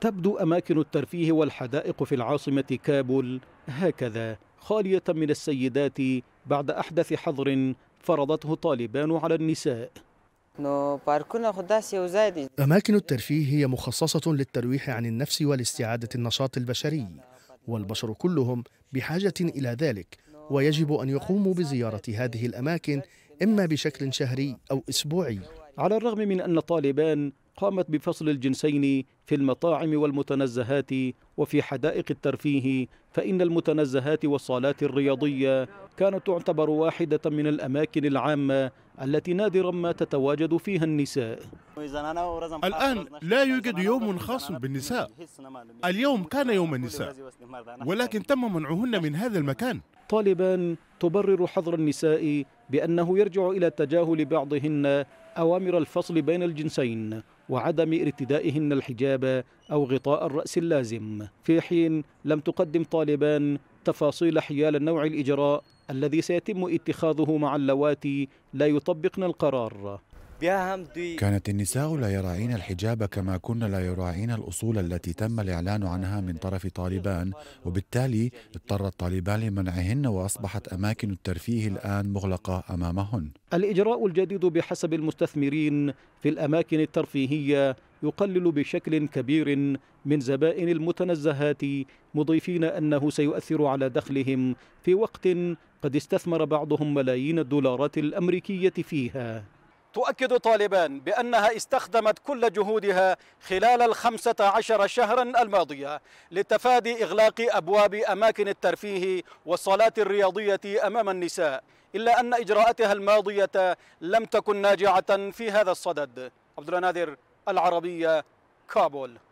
تبدو أماكن الترفيه والحدائق في العاصمة كابول هكذا خالية من السيدات بعد أحدث حظر فرضته طالبان على النساء أماكن الترفيه هي مخصصة للترويح عن النفس والاستعادة النشاط البشري والبشر كلهم بحاجة إلى ذلك ويجب أن يقوموا بزيارة هذه الأماكن إما بشكل شهري أو أسبوعي على الرغم من أن طالبان قامت بفصل الجنسين في المطاعم والمتنزهات وفي حدائق الترفيه فإن المتنزهات والصالات الرياضية كانت تعتبر واحدة من الأماكن العامة التي نادرا ما تتواجد فيها النساء الآن لا يوجد يوم خاص بالنساء اليوم كان يوم النساء ولكن تم منعهن من هذا المكان طالبان تبرر حظر النساء بأنه يرجع إلى تجاهل بعضهن أوامر الفصل بين الجنسين وعدم ارتدائهن الحجاب أو غطاء الرأس اللازم في حين لم تقدم طالبان تفاصيل حيال نوع الإجراء الذي سيتم اتخاذه مع اللواتي لا يطبقن القرار كانت النساء لا يراعين الحجاب كما كن لا يراعين الأصول التي تم الإعلان عنها من طرف طالبان وبالتالي اضطرت طالبان لمنعهن وأصبحت أماكن الترفيه الآن مغلقة أمامهن الإجراء الجديد بحسب المستثمرين في الأماكن الترفيهية يقلل بشكل كبير من زبائن المتنزهات مضيفين أنه سيؤثر على دخلهم في وقت قد استثمر بعضهم ملايين الدولارات الأمريكية فيها تؤكد طالبان بأنها استخدمت كل جهودها خلال الخمسة عشر شهرا الماضية لتفادي إغلاق أبواب أماكن الترفيه والصلاة الرياضية أمام النساء إلا أن إجراءاتها الماضية لم تكن ناجعة في هذا الصدد عبد الناذر العربية كابول